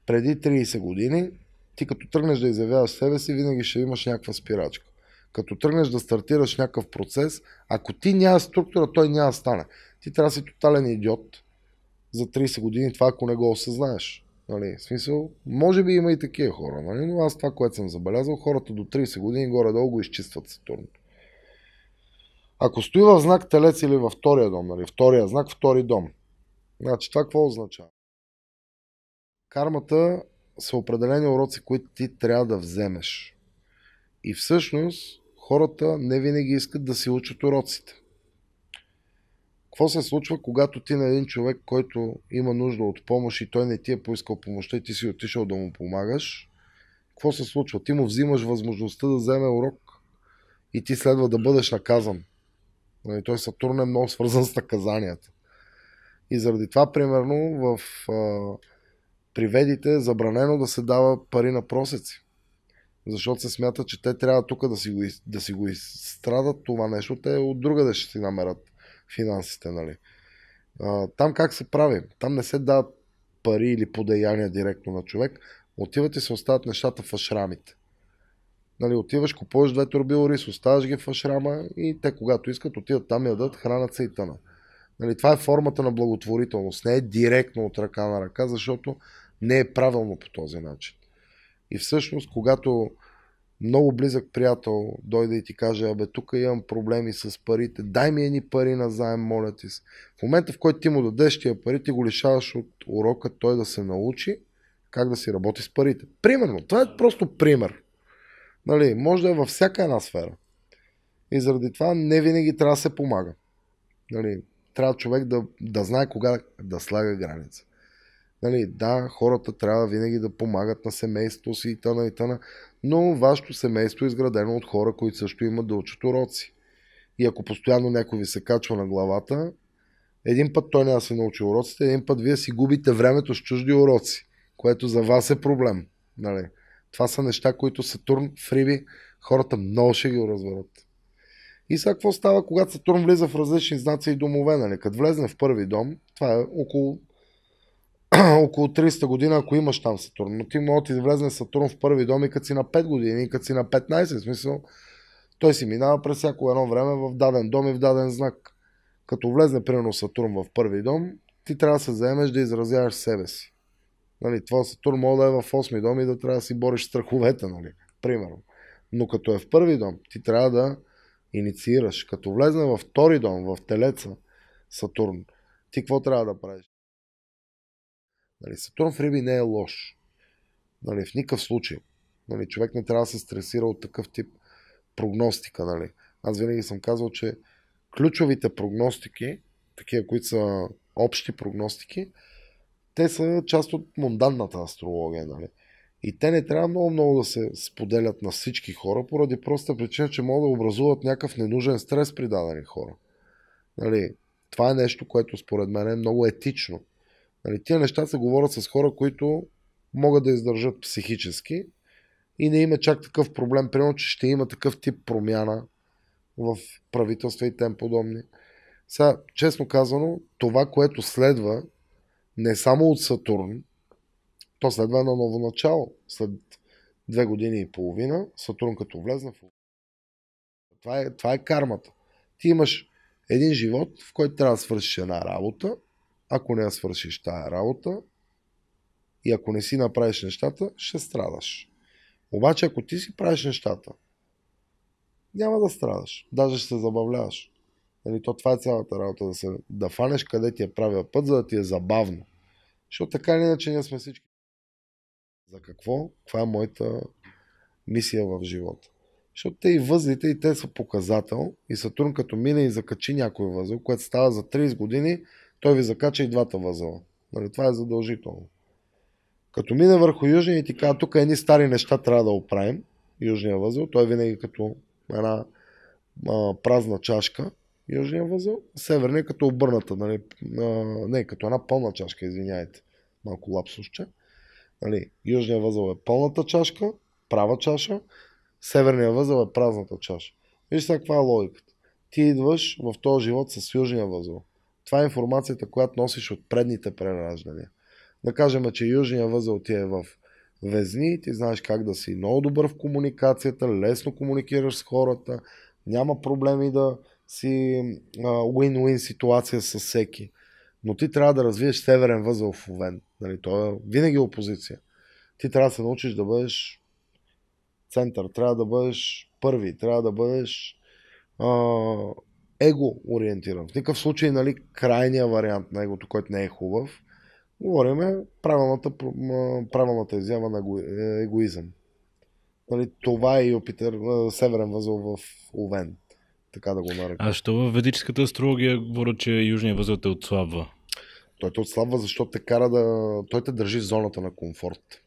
преди 30 години ти като тръгнеш да изявяваш себе си, винаги ще имаш някаква спирачка. Като тръгнеш да стартираш някакъв процес, ако ти няма структура, той няма да стане. Ти трябва да си тотален идиот за 30 години, това ако не го осъзнаеш. Нали? В смисъл, може би има и такива хора, нали? но аз това, което съм забелязал, хората до 30 години горе-долу го изчистват Сатурн. Ако стои в знак Телец или във втория дом, нали, втория знак, втори дом. Значи това какво означава? Кармата са определени уроци, които ти трябва да вземеш. И всъщност хората не винаги искат да си учат уроците. Какво се случва, когато ти на един човек, който има нужда от помощ и той не ти е поискал помощта и ти си отишъл да му помагаш? Какво се случва? Ти му взимаш възможността да вземе урок и ти следва да бъдеш наказан. Нали, той Сатурн е много свързан с наказанията. И заради това, примерно, в а, приведите е забранено да се дава пари на просеци. Защото се смята, че те трябва тук да си го, да си го изстрадат това нещо. Те от друга да ще си намерят финансите, нали? А, там как се прави? Там не се дават пари или подеяния директно на човек. Отиват и се остават нещата в ашрамите. Нали, отиваш, купуваш две турби ориз, оставаш ги в Ашрама и те, когато искат, отиват там, ядат, хранат се и тъна. Нали, това е формата на благотворителност. Не е директно от ръка на ръка, защото не е правилно по този начин. И всъщност, когато много близък приятел дойде и ти каже, абе, тук имам проблеми с парите, дай ми едни пари на заем, моля ти се. В момента, в който ти му дадеш тия пари, ти го лишаваш от урока той да се научи как да си работи с парите. Примерно, това е просто пример. Нали, може да е във всяка една сфера. И заради това не винаги трябва да се помага. Нали, трябва човек да, да знае кога да слага граница. Нали, да, хората трябва винаги да помагат на семейството си и тъна и тъна, но вашето семейство е изградено от хора, които също имат да учат уроци. И ако постоянно някой ви се качва на главата, един път той няма да се научи уроците, един път вие си губите времето с чужди уроци, което за вас е проблем. Нали? Това са неща, които Сатурн в Риби хората много ще ги разберат. И сега какво става, когато Сатурн влиза в различни знаци и домове? Нали? Като влезне в първи дом, това е около, [clears throat] около 300 година, ако имаш там Сатурн. Но ти може да влезне Сатурн в първи дом и като си на 5 години, и като си на 15, в смисъл, той си минава през всяко едно време в даден дом и в даден знак. Като влезне, примерно, Сатурн в първи дом, ти трябва да се заемеш да изразяваш себе си. Нали, това Сатурн може да е в 8 дом и да трябва да си бориш страховете, нали, примерно. Но като е в първи дом, ти трябва да инициираш. Като влезне във втори дом, в телеца, Сатурн, ти какво трябва да правиш? Нали, Сатурн в Риби не е лош. Нали, в никакъв случай. Нали, човек не трябва да се стресира от такъв тип прогностика. Нали. Аз винаги съм казвал, че ключовите прогностики, такива, които са общи прогностики, те са част от монданната астрология, нали? И те не трябва много-много да се споделят на всички хора, поради проста причина, че могат да образуват някакъв ненужен стрес при дадени хора. Нали? Това е нещо, което според мен е много етично. Нали? Тия неща се говорят с хора, които могат да издържат психически и не има е чак такъв проблем, примерно, че ще има такъв тип промяна в правителства и тем подобни. Сега, честно казано, това, което следва не само от Сатурн, то следва едно ново начало. След две години и половина Сатурн като влезна в... Това е, това е кармата. Ти имаш един живот, в който трябва да свършиш една работа. Ако не я свършиш тая работа и ако не си направиш нещата, ще страдаш. Обаче, ако ти си правиш нещата, няма да страдаш. Даже ще се забавляваш. Нали, то това е цялата работа, да, се, да фанеш къде ти е правил път, за да ти е забавно. Защото така или иначе ние сме всички. За какво? Каква е моята мисия в живота? Защото те и възлите, и те са показател. И Сатурн като мине и закачи някой възел, което става за 30 години, той ви закача и двата възела. Нали, това е задължително. Като мине върху южния и ти казва, тук едни стари неща трябва да оправим, южния възел, той е винаги като една а, празна чашка, южния възел, северния е като обърната, нали, а, не, като една пълна чашка, извиняйте, малко лапсуща. Нали, южния възел е пълната чашка, права чаша, северния възел е празната чаша. Виж сега каква е логиката. Ти идваш в този живот с южния възел. Това е информацията, която носиш от предните прераждания. Да кажем, че южния възел ти е в везни, ти знаеш как да си много добър в комуникацията, лесно комуникираш с хората, няма проблеми да, си win-win ситуация с всеки. Но ти трябва да развиеш северен възел в Овен. Нали, той е винаги опозиция. Ти трябва да се научиш да бъдеш център, трябва да бъдеш първи, трябва да бъдеш а, его-ориентиран. В никакъв случай, нали, крайния вариант на егото, който не е хубав, говорим е правилната, правилната изява на е, егоизъм. Нали, това е Юпитер, северен възел в Овен така да го нарека. А що в ведическата астрология говорят, че южния възел те отслабва? Той те отслабва, защото те кара да... Той те държи в зоната на комфорт.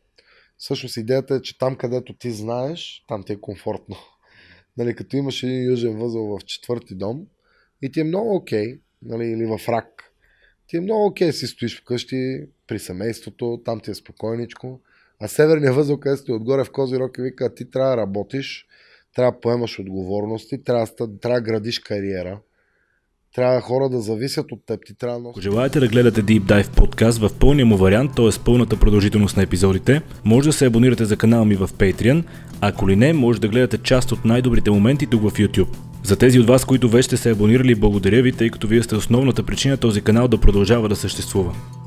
Всъщност идеята е, че там където ти знаеш, там ти е комфортно. [laughs] Нали, като имаш един южен възел в четвърти дом и ти е много окей, okay, нали, или в рак, ти е много окей, okay, си стоиш вкъщи, при семейството, там ти е спокойничко. А северния възел, където сте отгоре в Козирог и вика, ти трябва да работиш, трябва да поемаш отговорности, трябва, трябва да градиш кариера, трябва хора да зависят от теб, ти трябва да Ако желаете да гледате Deep Dive подкаст в пълния му вариант, т.е. пълната продължителност на епизодите, може да се абонирате за канала ми в Patreon, ако ли не, може да гледате част от най-добрите моменти тук в YouTube. За тези от вас, които вече сте се абонирали, благодаря ви, тъй като вие сте основната причина този канал да продължава да съществува.